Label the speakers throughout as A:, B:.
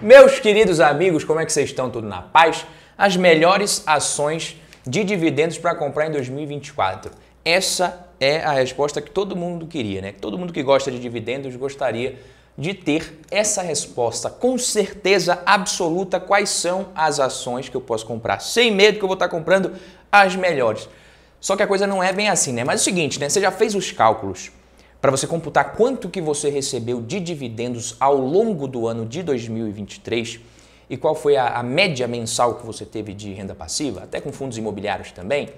A: Meus queridos amigos, como é que vocês estão? Tudo na paz? As melhores ações de dividendos para comprar em 2024. Essa é a resposta que todo mundo queria, né? Todo mundo que gosta de dividendos gostaria de ter essa resposta com certeza absoluta quais são as ações que eu posso comprar sem medo que eu vou estar comprando as melhores. Só que a coisa não é bem assim, né? Mas é o seguinte, né? Você já fez os cálculos para você computar quanto que você recebeu de dividendos ao longo do ano de 2023 e qual foi a, a, média mensal que você teve de renda passiva, até com fundos imobiliários também,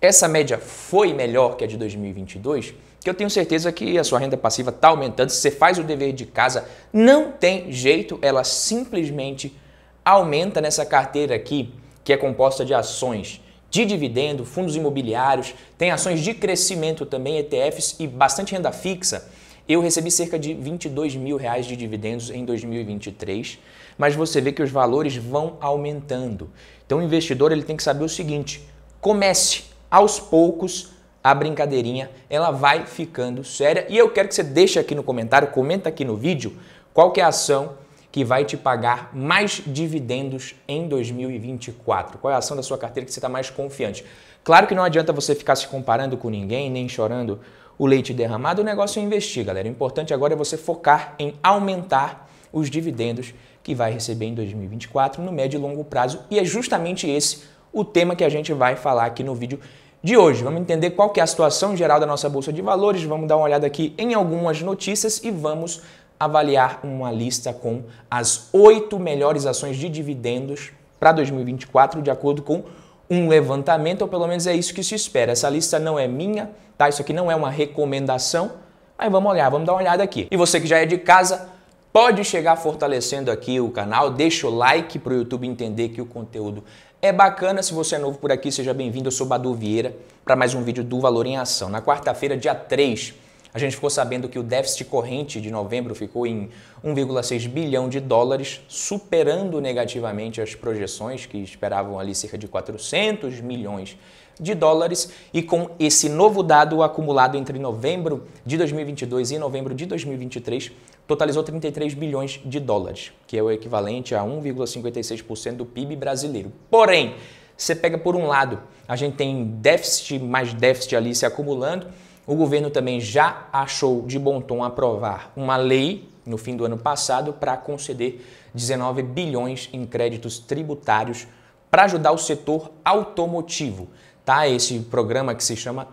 A: essa média foi melhor que a de 2022, que eu tenho certeza que a sua renda passiva está aumentando, se você faz o dever de casa, não tem jeito, ela simplesmente aumenta nessa carteira aqui, que é composta de ações de dividendo, fundos imobiliários, tem ações de crescimento também, ETFs e bastante renda fixa. Eu recebi cerca de 22 mil reais de dividendos em 2023, mas você vê que os valores vão aumentando. Então o investidor ele tem que saber o seguinte: comece aos poucos a brincadeirinha, ela vai ficando séria. E eu quero que você deixe aqui no comentário, comenta aqui no vídeo, qual que é a ação que vai te pagar mais dividendos em 2024? Qual é a ação da sua carteira que você está mais confiante? Claro que não adianta você ficar se comparando com ninguém, nem chorando o leite derramado, o negócio é investir, galera. O importante agora é você focar em aumentar os dividendos que vai receber em 2024 no médio e longo prazo, e é justamente esse o tema que a gente vai falar aqui no vídeo de hoje. Vamos entender qual que é a situação geral da nossa bolsa de valores, vamos dar uma olhada aqui em algumas notícias e vamos avaliar uma lista com as oito melhores ações de dividendos para 2024, de acordo com um levantamento, ou pelo menos é isso que se espera. Essa lista não é minha, tá? Isso aqui não é uma recomendação. Aí vamos olhar, vamos dar uma olhada aqui. E você que já é de casa, pode chegar fortalecendo aqui o canal, deixa o like para o YouTube entender que o conteúdo é bacana. Se você é novo por aqui, seja bem-vindo. Eu sou Badu Vieira para mais um vídeo do Valor em Ação. Na quarta-feira, dia 3 a gente ficou sabendo que o déficit corrente de novembro ficou em 1,6 bilhão de dólares, superando negativamente as projeções que esperavam ali cerca de 400 milhões de dólares e com esse novo dado acumulado entre novembro de 2022 e novembro de 2023 totalizou 33 bilhões de dólares, que é o equivalente a 1,56% do PIB brasileiro. Porém, você pega por um lado, a gente tem déficit mais déficit ali se acumulando o governo também já achou de bom tom aprovar uma lei no fim do ano passado para conceder 19 bilhões em créditos tributários para ajudar o setor automotivo. Tá? Esse programa que se chama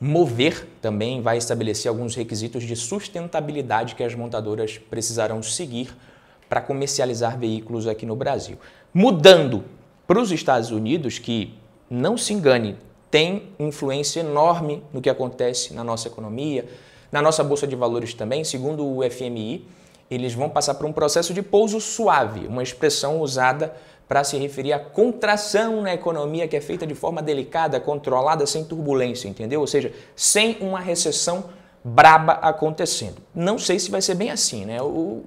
A: Mover também vai estabelecer alguns requisitos de sustentabilidade que as montadoras precisarão seguir para comercializar veículos aqui no Brasil. Mudando para os Estados Unidos, que não se engane, tem influência enorme no que acontece na nossa economia, na nossa bolsa de valores também, segundo o FMI, eles vão passar por um processo de pouso suave, uma expressão usada para se referir à contração na economia que é feita de forma delicada, controlada, sem turbulência, entendeu? Ou seja, sem uma recessão braba acontecendo. Não sei se vai ser bem assim, né?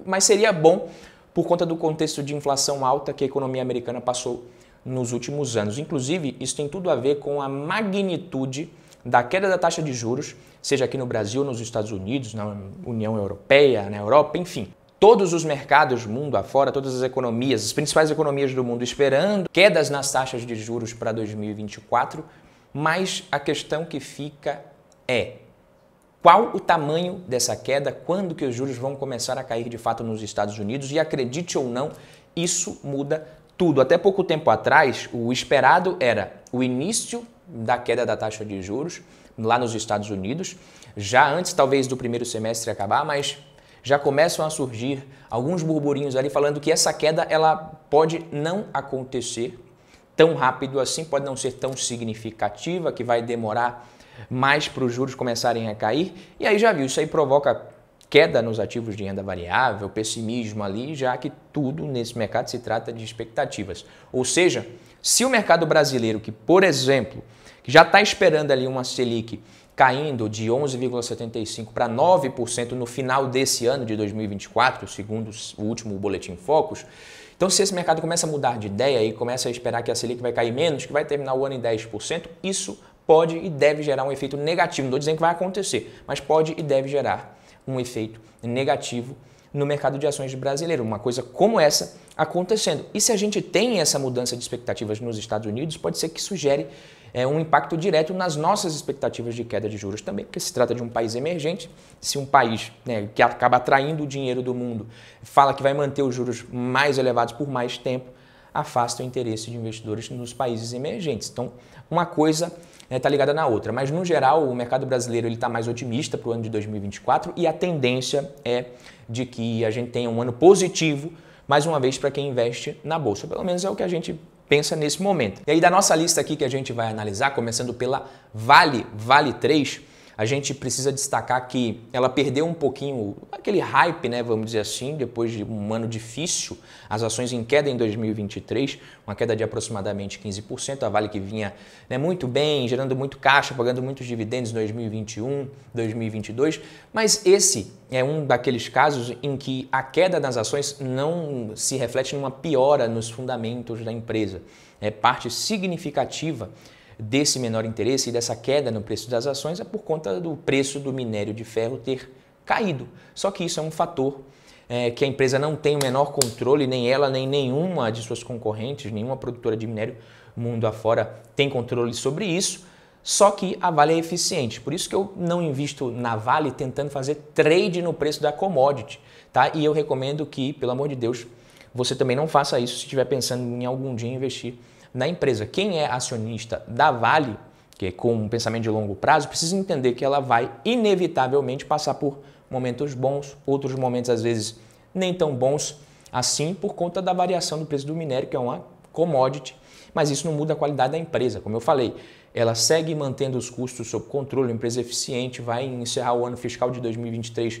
A: mas seria bom por conta do contexto de inflação alta que a economia americana passou nos últimos anos. Inclusive, isso tem tudo a ver com a magnitude da queda da taxa de juros, seja aqui no Brasil, nos Estados Unidos, na União Europeia, na Europa, enfim. Todos os mercados mundo afora, todas as economias, as principais economias do mundo esperando quedas nas taxas de juros para 2024, mas a questão que fica é qual o tamanho dessa queda, quando que os juros vão começar a cair de fato nos Estados Unidos e acredite ou não, isso muda tudo. Até pouco tempo atrás, o esperado era o início da queda da taxa de juros lá nos Estados Unidos, já antes talvez do primeiro semestre acabar, mas já começam a surgir alguns burburinhos ali falando que essa queda ela pode não acontecer tão rápido assim, pode não ser tão significativa, que vai demorar mais para os juros começarem a cair. E aí já viu, isso aí provoca queda nos ativos de renda variável, pessimismo ali, já que tudo nesse mercado se trata de expectativas. Ou seja, se o mercado brasileiro, que por exemplo, que já está esperando ali uma Selic caindo de 11,75 para 9% no final desse ano de 2024, segundo o último boletim Focus. Então, se esse mercado começa a mudar de ideia e começa a esperar que a Selic vai cair menos, que vai terminar o ano em 10%, isso pode e deve gerar um efeito negativo. Não estou dizendo que vai acontecer, mas pode e deve gerar um efeito negativo no mercado de ações brasileiro. Uma coisa como essa acontecendo. E se a gente tem essa mudança de expectativas nos Estados Unidos, pode ser que sugere é, um impacto direto nas nossas expectativas de queda de juros também, porque se trata de um país emergente. Se um país né, que acaba atraindo o dinheiro do mundo fala que vai manter os juros mais elevados por mais tempo, afasta o interesse de investidores nos países emergentes. Então, uma coisa está né, tá ligada na outra. Mas, no geral, o mercado brasileiro está mais otimista para o ano de 2024 e a tendência é de que a gente tenha um ano positivo, mais uma vez, para quem investe na Bolsa. Pelo menos é o que a gente pensa nesse momento. E aí, da nossa lista aqui que a gente vai analisar, começando pela Vale, Vale 3, a gente precisa destacar que ela perdeu um pouquinho aquele hype, né, vamos dizer assim, depois de um ano difícil, as ações em queda em 2023, uma queda de aproximadamente 15%, a Vale que vinha né, muito bem, gerando muito caixa, pagando muitos dividendos em 2021, 2022, mas esse é um daqueles casos em que a queda nas ações não se reflete numa piora nos fundamentos da empresa. É parte significativa desse menor interesse e dessa queda no preço das ações é por conta do preço do minério de ferro ter caído. Só que isso é um fator é, que a empresa não tem o menor controle, nem ela, nem nenhuma de suas concorrentes, nenhuma produtora de minério mundo afora tem controle sobre isso. Só que a Vale é eficiente, por isso que eu não invisto na Vale tentando fazer trade no preço da commodity, tá? E eu recomendo que, pelo amor de Deus, você também não faça isso se estiver pensando em algum dia investir na empresa. Quem é acionista da Vale, que é com um pensamento de longo prazo, precisa entender que ela vai inevitavelmente passar por momentos bons, outros momentos às vezes nem tão bons assim por conta da variação do preço do minério, que é uma commodity, mas isso não muda a qualidade da empresa. Como eu falei, ela segue mantendo os custos sob controle, empresa é eficiente, vai encerrar o ano fiscal de 2023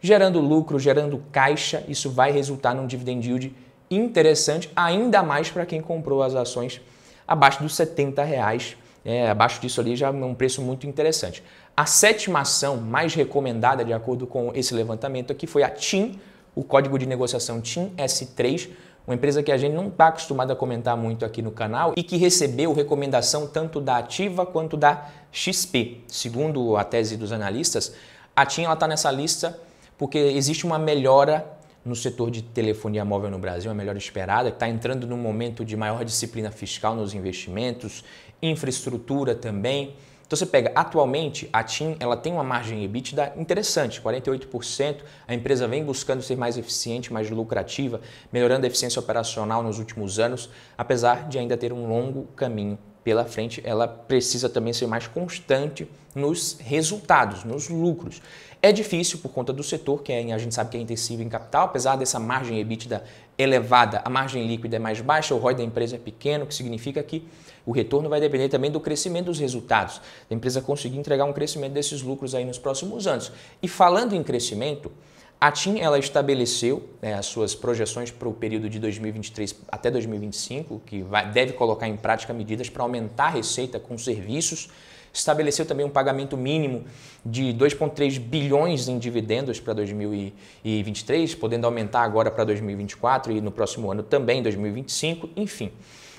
A: gerando lucro, gerando caixa, isso vai resultar num dividend yield interessante, ainda mais para quem comprou as ações abaixo dos 70 reais. É, abaixo disso ali já é um preço muito interessante. A sétima ação mais recomendada, de acordo com esse levantamento aqui, foi a TIM, o código de negociação TIM S3, uma empresa que a gente não está acostumado a comentar muito aqui no canal e que recebeu recomendação tanto da Ativa quanto da XP. Segundo a tese dos analistas, a TIM está nessa lista porque existe uma melhora no setor de telefonia móvel no Brasil, é melhor esperada, está entrando num momento de maior disciplina fiscal nos investimentos, infraestrutura também. Então você pega, atualmente a TIM ela tem uma margem EBITDA interessante, 48%. A empresa vem buscando ser mais eficiente, mais lucrativa, melhorando a eficiência operacional nos últimos anos, apesar de ainda ter um longo caminho pela frente, ela precisa também ser mais constante nos resultados, nos lucros. É difícil por conta do setor, que é, a gente sabe que é intensivo em capital, apesar dessa margem EBITDA elevada, a margem líquida é mais baixa, o ROI da empresa é pequeno, o que significa que o retorno vai depender também do crescimento dos resultados, da empresa conseguir entregar um crescimento desses lucros aí nos próximos anos. E falando em crescimento, a TIM ela estabeleceu né, as suas projeções para o período de 2023 até 2025, que vai, deve colocar em prática medidas para aumentar a receita com serviços. Estabeleceu também um pagamento mínimo de 2,3 bilhões em dividendos para 2023, podendo aumentar agora para 2024 e no próximo ano também, 2025. Enfim,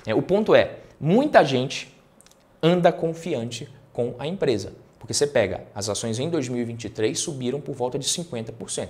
A: é, o ponto é: muita gente anda confiante com a empresa. Porque você pega, as ações em 2023 subiram por volta de 50%.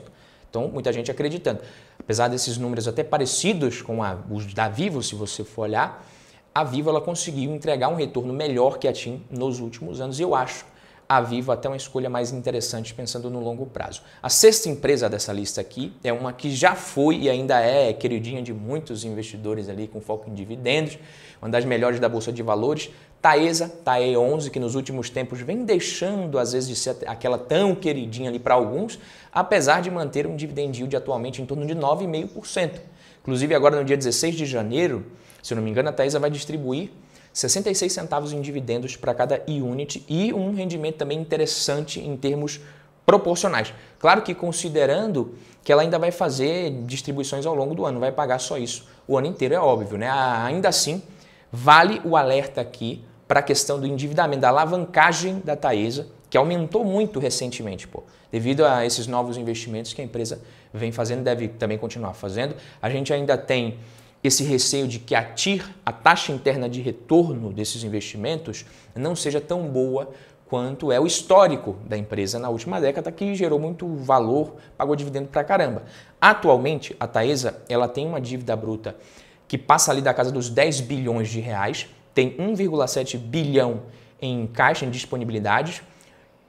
A: Então, muita gente acreditando. Apesar desses números até parecidos com a, os da Vivo, se você for olhar, a Vivo ela conseguiu entregar um retorno melhor que a TIM nos últimos anos. E eu acho a Vivo até uma escolha mais interessante pensando no longo prazo. A sexta empresa dessa lista aqui é uma que já foi e ainda é queridinha de muitos investidores ali com foco em dividendos, uma das melhores da Bolsa de Valores. Taesa, TAE11, que nos últimos tempos vem deixando, às vezes, de ser aquela tão queridinha ali para alguns, apesar de manter um dividend yield atualmente em torno de 9,5%. Inclusive, agora no dia 16 de janeiro, se eu não me engano, a Taesa vai distribuir 66 centavos em dividendos para cada unit e um rendimento também interessante em termos proporcionais. Claro que considerando que ela ainda vai fazer distribuições ao longo do ano, vai pagar só isso o ano inteiro, é óbvio, né? Ainda assim, Vale o alerta aqui para a questão do endividamento, da alavancagem da Taesa, que aumentou muito recentemente, pô. Devido a esses novos investimentos que a empresa vem fazendo, deve também continuar fazendo. A gente ainda tem esse receio de que a TIR, a taxa interna de retorno desses investimentos, não seja tão boa quanto é o histórico da empresa na última década, que gerou muito valor, pagou dividendo pra caramba. Atualmente, a Taesa ela tem uma dívida bruta que passa ali da casa dos 10 bilhões de reais, tem 1,7 bilhão em caixa, em disponibilidades,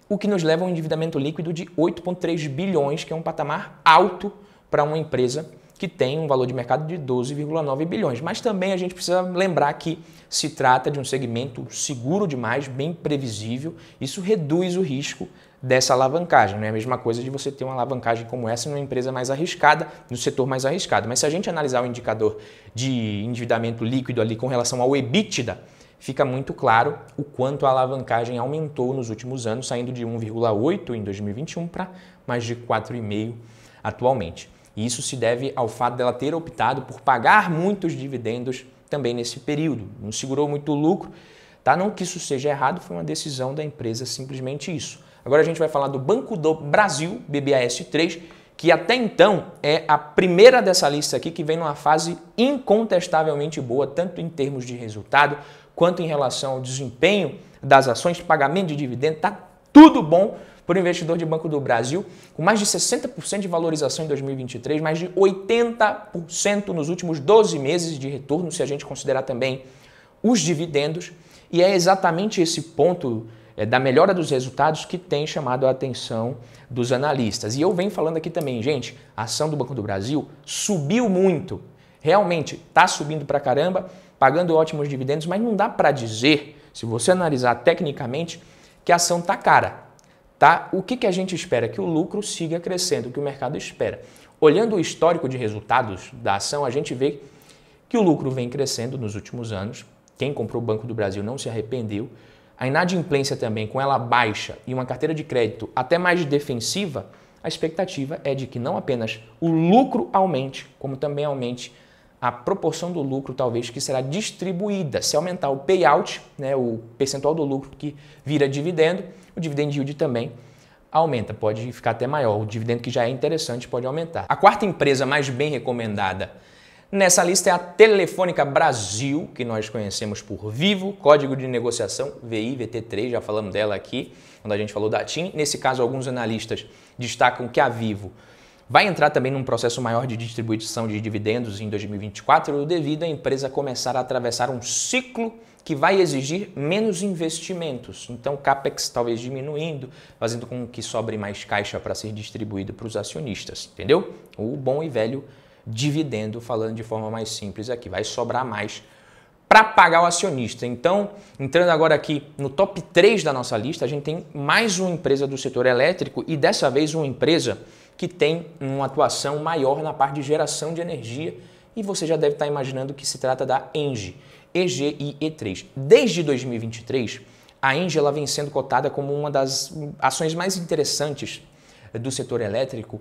A: o que nos leva a um endividamento líquido de 8,3 bilhões, que é um patamar alto para uma empresa que tem um valor de mercado de 12,9 bilhões. Mas também a gente precisa lembrar que se trata de um segmento seguro demais, bem previsível, isso reduz o risco dessa alavancagem. Não é a mesma coisa de você ter uma alavancagem como essa numa empresa mais arriscada, no setor mais arriscado. Mas se a gente analisar o indicador de endividamento líquido ali com relação ao EBITDA, fica muito claro o quanto a alavancagem aumentou nos últimos anos, saindo de 1,8 em 2021 para mais de 4,5 atualmente. E isso se deve ao fato dela ter optado por pagar muitos dividendos também nesse período. Não segurou muito lucro, tá? Não que isso seja errado, foi uma decisão da empresa simplesmente isso. Agora a gente vai falar do Banco do Brasil, BBAS3, que até então é a primeira dessa lista aqui que vem numa fase incontestavelmente boa, tanto em termos de resultado quanto em relação ao desempenho das ações, pagamento de dividendo, tá tudo bom para o investidor de Banco do Brasil, com mais de 60% de valorização em 2023, mais de 80% nos últimos 12 meses de retorno, se a gente considerar também os dividendos. E é exatamente esse ponto é, da melhora dos resultados que tem chamado a atenção dos analistas. E eu venho falando aqui também, gente, a ação do Banco do Brasil subiu muito. Realmente está subindo para caramba, pagando ótimos dividendos, mas não dá para dizer, se você analisar tecnicamente, que a ação está cara. Tá? O que, que a gente espera? Que o lucro siga crescendo, o que o mercado espera. Olhando o histórico de resultados da ação, a gente vê que o lucro vem crescendo nos últimos anos. Quem comprou o Banco do Brasil não se arrependeu. A inadimplência também, com ela baixa e uma carteira de crédito até mais defensiva, a expectativa é de que não apenas o lucro aumente, como também aumente a proporção do lucro talvez que será distribuída. Se aumentar o payout, né, o percentual do lucro que vira dividendo, o dividend yield também aumenta, pode ficar até maior. O dividendo que já é interessante pode aumentar. A quarta empresa mais bem recomendada nessa lista é a Telefônica Brasil, que nós conhecemos por Vivo, código de negociação VIVT3, já falamos dela aqui, quando a gente falou da TIM. Nesse caso, alguns analistas destacam que a Vivo vai entrar também num processo maior de distribuição de dividendos em 2024, devido à empresa começar a atravessar um ciclo que vai exigir menos investimentos. Então, capex talvez diminuindo, fazendo com que sobre mais caixa para ser distribuído para os acionistas, entendeu? O bom e velho dividendo, falando de forma mais simples aqui, vai sobrar mais para pagar o acionista. Então, entrando agora aqui no top 3 da nossa lista, a gente tem mais uma empresa do setor elétrico e dessa vez uma empresa que tem uma atuação maior na parte de geração de energia e você já deve estar imaginando que se trata da ENGE, EG e E3. Desde 2023, a ENGE ela vem sendo cotada como uma das ações mais interessantes do setor elétrico,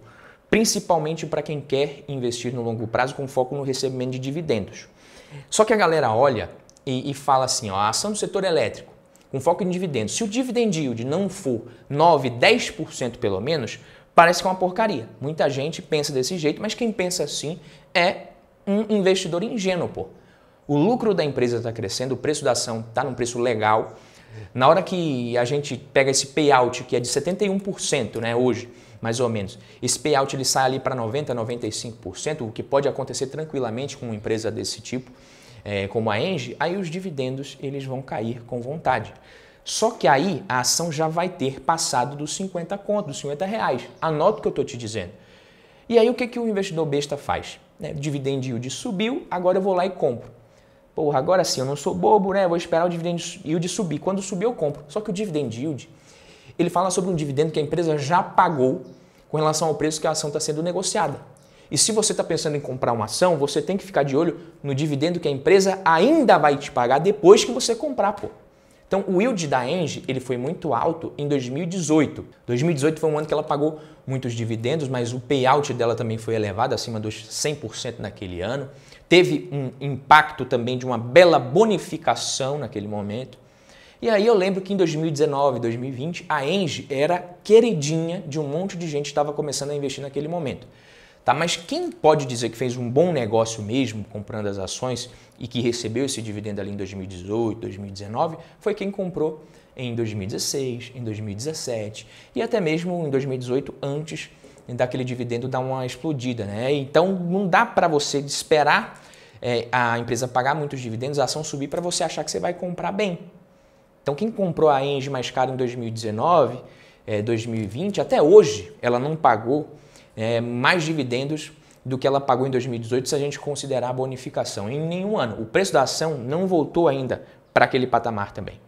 A: principalmente para quem quer investir no longo prazo com foco no recebimento de dividendos. Só que a galera olha e, e fala assim, ó, a ação do setor elétrico com foco em dividendos, se o dividend yield não for 9, 10% pelo menos, parece que é uma porcaria. Muita gente pensa desse jeito, mas quem pensa assim é um investidor ingênuo, pô. O lucro da empresa está crescendo, o preço da ação está num preço legal. Na hora que a gente pega esse payout, que é de 71% né, hoje, mais ou menos, esse payout ele sai ali para 90%, 95%, o que pode acontecer tranquilamente com uma empresa desse tipo, é, como a Engie, aí os dividendos eles vão cair com vontade. Só que aí a ação já vai ter passado dos 50 contos, dos 50 reais. Anota o que eu estou te dizendo. E aí o que, que o investidor besta faz? Né? Dividend yield subiu, agora eu vou lá e compro. Porra, agora sim, eu não sou bobo, né? vou esperar o dividend yield subir. Quando subir, eu compro. Só que o dividend yield, ele fala sobre um dividendo que a empresa já pagou com relação ao preço que a ação está sendo negociada. E se você está pensando em comprar uma ação, você tem que ficar de olho no dividendo que a empresa ainda vai te pagar depois que você comprar, pô. Então, o yield da Engie ele foi muito alto em 2018. 2018 foi um ano que ela pagou muitos dividendos, mas o payout dela também foi elevado, acima dos 100% naquele ano. Teve um impacto também de uma bela bonificação naquele momento. E aí eu lembro que em 2019, 2020, a Engie era queridinha de um monte de gente que estava começando a investir naquele momento. Tá? Mas quem pode dizer que fez um bom negócio mesmo comprando as ações e que recebeu esse dividendo ali em 2018, 2019, foi quem comprou em 2016, em 2017 e até mesmo em 2018 antes daquele dividendo dar uma explodida. Né? Então não dá para você esperar é, a empresa pagar muitos dividendos, a ação subir para você achar que você vai comprar bem. Então quem comprou a Engie mais cara em 2019, é, 2020, até hoje ela não pagou é, mais dividendos do que ela pagou em 2018 se a gente considerar a bonificação. Em nenhum ano. O preço da ação não voltou ainda para aquele patamar também.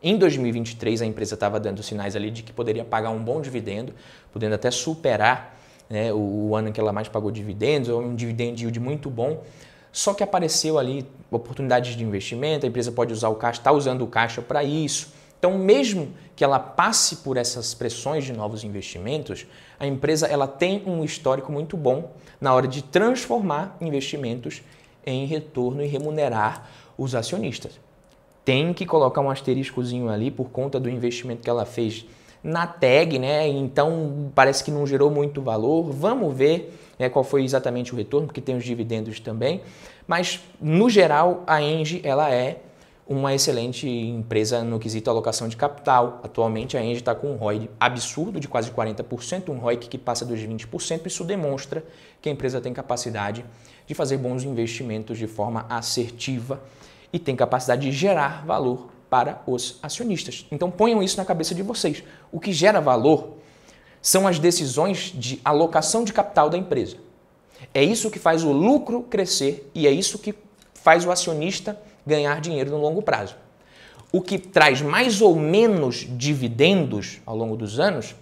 A: Em 2023, a empresa estava dando sinais ali de que poderia pagar um bom dividendo, podendo até superar né, o, o, ano que ela mais pagou dividendos, ou um dividend yield muito bom. Só que apareceu ali oportunidades de investimento, a empresa pode usar o caixa, está usando o caixa para isso. Então, mesmo que ela passe por essas pressões de novos investimentos, a empresa ela tem um histórico muito bom na hora de transformar investimentos em retorno e remunerar os acionistas. Tem que colocar um asteriscozinho ali por conta do investimento que ela fez na tag, né? Então parece que não gerou muito valor. Vamos ver né, qual foi exatamente o retorno, porque tem os dividendos também. Mas no geral a Engie ela é uma excelente empresa no quesito alocação de capital. Atualmente a Engie está com um ROI absurdo de quase 40%, um ROI que passa dos 20%. Isso demonstra que a empresa tem capacidade de fazer bons investimentos de forma assertiva e tem capacidade de gerar valor para os acionistas. Então ponham isso na cabeça de vocês. O que gera valor são as decisões de alocação de capital da empresa. É isso que faz o lucro crescer e é isso que faz o acionista crescer ganhar dinheiro no longo prazo. O que traz mais ou menos dividendos ao longo dos anos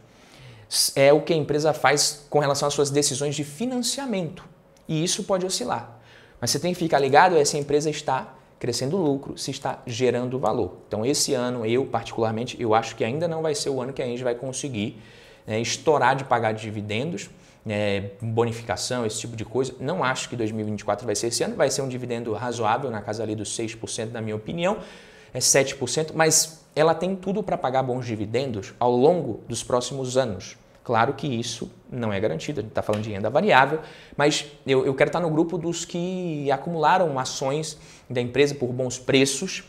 A: é o que a empresa faz com relação às suas decisões de financiamento. E isso pode oscilar. Mas você tem que ficar ligado é se a empresa está crescendo lucro, se está gerando valor. Então, esse ano, eu particularmente, eu acho que ainda não vai ser o ano que a gente vai conseguir né, estourar de pagar dividendos, é, bonificação, esse tipo de coisa. Não acho que 2024 vai ser esse ano, vai ser um dividendo razoável, na casa ali dos 6%, na minha opinião, é 7%, mas ela tem tudo para pagar bons dividendos ao longo dos próximos anos. Claro que isso não é garantido, a gente está falando de renda variável, mas eu, eu quero estar tá no grupo dos que acumularam ações da empresa por bons preços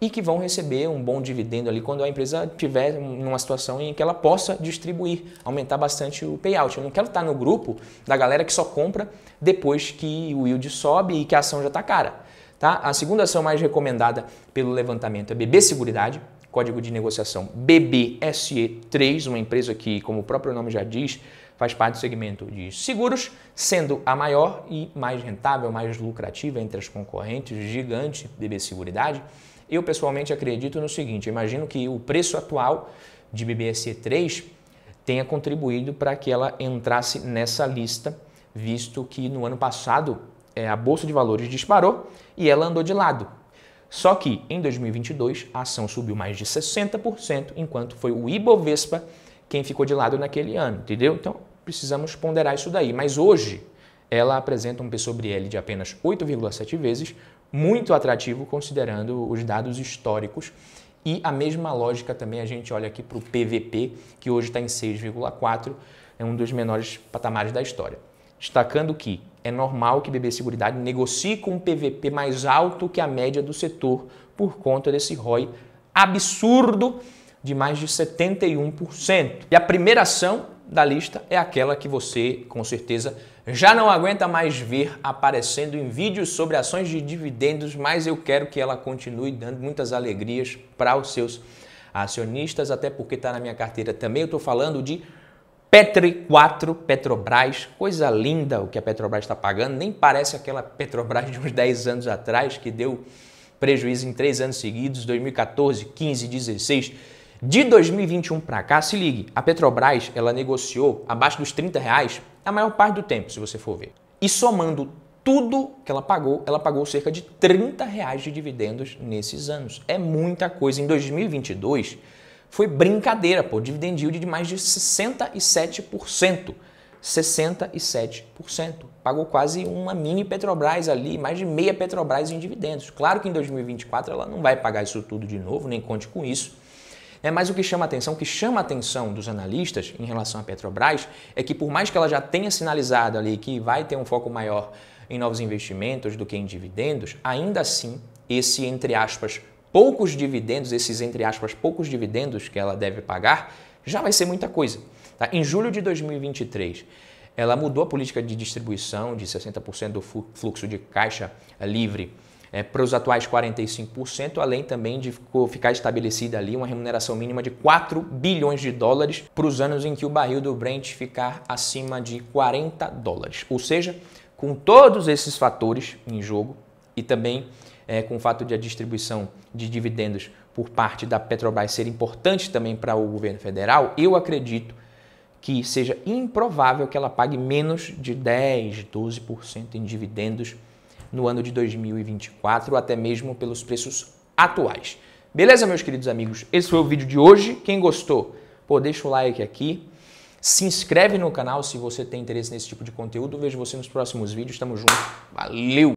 A: e que vão receber um bom dividendo ali quando a empresa tiver numa situação em que ela possa distribuir, aumentar bastante o payout. Eu não quero estar no grupo da galera que só compra depois que o yield sobe e que a ação já está cara. Tá? A segunda ação mais recomendada pelo levantamento é BB Seguridade, código de negociação BBSE3, uma empresa que, como o próprio nome já diz, faz parte do segmento de seguros, sendo a maior e mais rentável, mais lucrativa entre as concorrentes, gigante BB Seguridade. Eu pessoalmente acredito no seguinte: imagino que o preço atual de bbse 3 tenha contribuído para que ela entrasse nessa lista, visto que no ano passado é, a bolsa de valores disparou e ela andou de lado. Só que em 2022 a ação subiu mais de 60%, enquanto foi o Ibovespa quem ficou de lado naquele ano, entendeu? Então precisamos ponderar isso daí. Mas hoje ela apresenta um P sobre L de apenas 8,7 vezes, muito atrativo considerando os dados históricos. E a mesma lógica também a gente olha aqui para o PVP, que hoje está em 6,4, é um dos menores patamares da história. Destacando que é normal que BB Seguridade negocie com um PVP mais alto que a média do setor por conta desse ROI absurdo de mais de 71%. E a primeira ação da lista é aquela que você, com certeza, já não aguenta mais ver aparecendo em vídeos sobre ações de dividendos, mas eu quero que ela continue dando muitas alegrias para os seus acionistas, até porque está na minha carteira também. Eu estou falando de Petri 4 Petrobras, coisa linda o que a Petrobras está pagando, nem parece aquela Petrobras de uns 10 anos atrás que deu prejuízo em três anos seguidos 2014, 15, 16. De 2021 para cá, se ligue, a Petrobras ela negociou abaixo dos 30 reais a maior parte do tempo, se você for ver. E somando tudo que ela pagou, ela pagou cerca de 30 reais de dividendos nesses anos. É muita coisa. Em 2022, foi brincadeira, pô. Dividend yield de mais de 67%. 67%. Pagou quase uma mini Petrobras ali, mais de meia Petrobras em dividendos. Claro que em 2024 ela não vai pagar isso tudo de novo, nem conte com isso. É mais o que chama atenção, o que chama atenção dos analistas em relação à Petrobras é que por mais que ela já tenha sinalizado ali que vai ter um foco maior em novos investimentos do que em dividendos, ainda assim esse entre aspas poucos dividendos, esses entre aspas poucos dividendos que ela deve pagar, já vai ser muita coisa. Tá? Em julho de 2023, ela mudou a política de distribuição de 60% do fluxo de caixa livre é, para os atuais 45%, além também de ficar estabelecida ali uma remuneração mínima de 4 bilhões de dólares para os anos em que o barril do Brent ficar acima de 40 dólares. Ou seja, com todos esses fatores em jogo e também é, com o fato de a distribuição de dividendos por parte da Petrobras ser importante também para o governo federal, eu acredito que seja improvável que ela pague menos de 10, 12% em dividendos no ano de 2024, até mesmo pelos preços atuais. Beleza, meus queridos amigos? Esse foi o vídeo de hoje. Quem gostou, pô, deixa o like aqui. Se inscreve no canal se você tem interesse nesse tipo de conteúdo. Vejo você nos próximos vídeos. Tamo junto. Valeu!